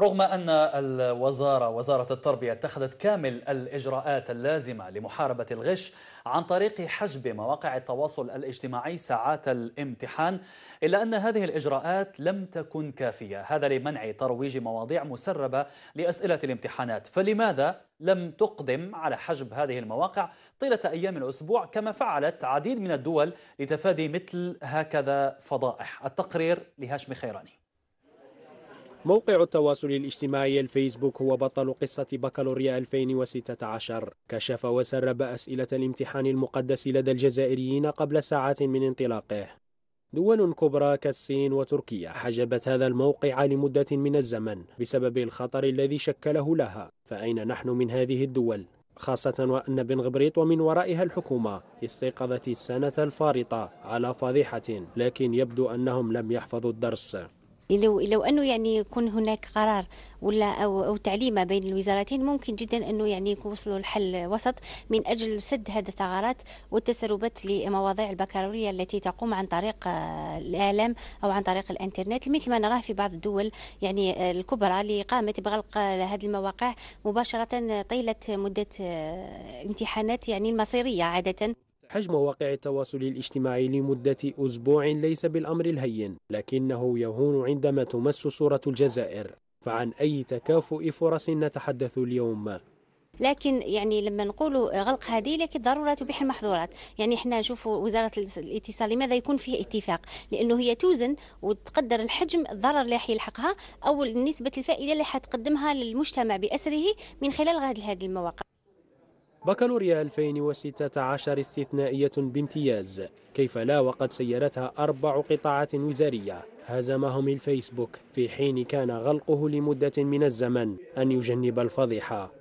رغم أن الوزارة وزارة التربية اتخذت كامل الإجراءات اللازمة لمحاربة الغش عن طريق حجب مواقع التواصل الاجتماعي ساعات الامتحان إلا أن هذه الإجراءات لم تكن كافية هذا لمنع ترويج مواضيع مسربة لأسئلة الامتحانات فلماذا لم تقدم على حجب هذه المواقع طيلة أيام الأسبوع كما فعلت عديد من الدول لتفادي مثل هكذا فضائح التقرير لهاشم خيراني موقع التواصل الاجتماعي الفيسبوك هو بطل قصة بكالوريا 2016 كشف وسرب أسئلة الامتحان المقدس لدى الجزائريين قبل ساعات من انطلاقه دول كبرى كالصين وتركيا حجبت هذا الموقع لمدة من الزمن بسبب الخطر الذي شكله لها فأين نحن من هذه الدول؟ خاصة وأن بن غبريط ومن ورائها الحكومة استيقظت السنة الفارطة على فضيحة لكن يبدو أنهم لم يحفظوا الدرس لو لو انه يعني يكون هناك قرار ولا او او تعليمه بين الوزارتين ممكن جدا انه يعني يوصلوا لحل وسط من اجل سد هذه الثغرات والتسربات لمواضيع البكالوريا التي تقوم عن طريق آه، الاعلام او عن طريق الانترنت مثل ما نراه في بعض الدول يعني آه، الكبرى اللي قامت بغلق آه، هذه المواقع مباشره طيله مده امتحانات يعني المصيريه عاده حجم مواقع التواصل الاجتماعي لمدة أسبوع ليس بالأمر الهين لكنه يهون عندما تمس صورة الجزائر فعن أي تكافؤ فرص نتحدث اليوم لكن يعني لما نقولوا غلق هذه لكن ضروره تبيح المحظورات يعني احنا نشوفوا وزاره الاتصال لماذا يكون فيه اتفاق لانه هي توزن وتقدر الحجم الضرر اللي راح يلحقها او نسبه الفائده اللي حتقدمها للمجتمع باسره من خلال هذه المواقع بكالوريا 2016 استثنائية بامتياز كيف لا وقد سيرتها أربع قطاعات وزارية هزمهم الفيسبوك في حين كان غلقه لمدة من الزمن أن يجنب الفضيحة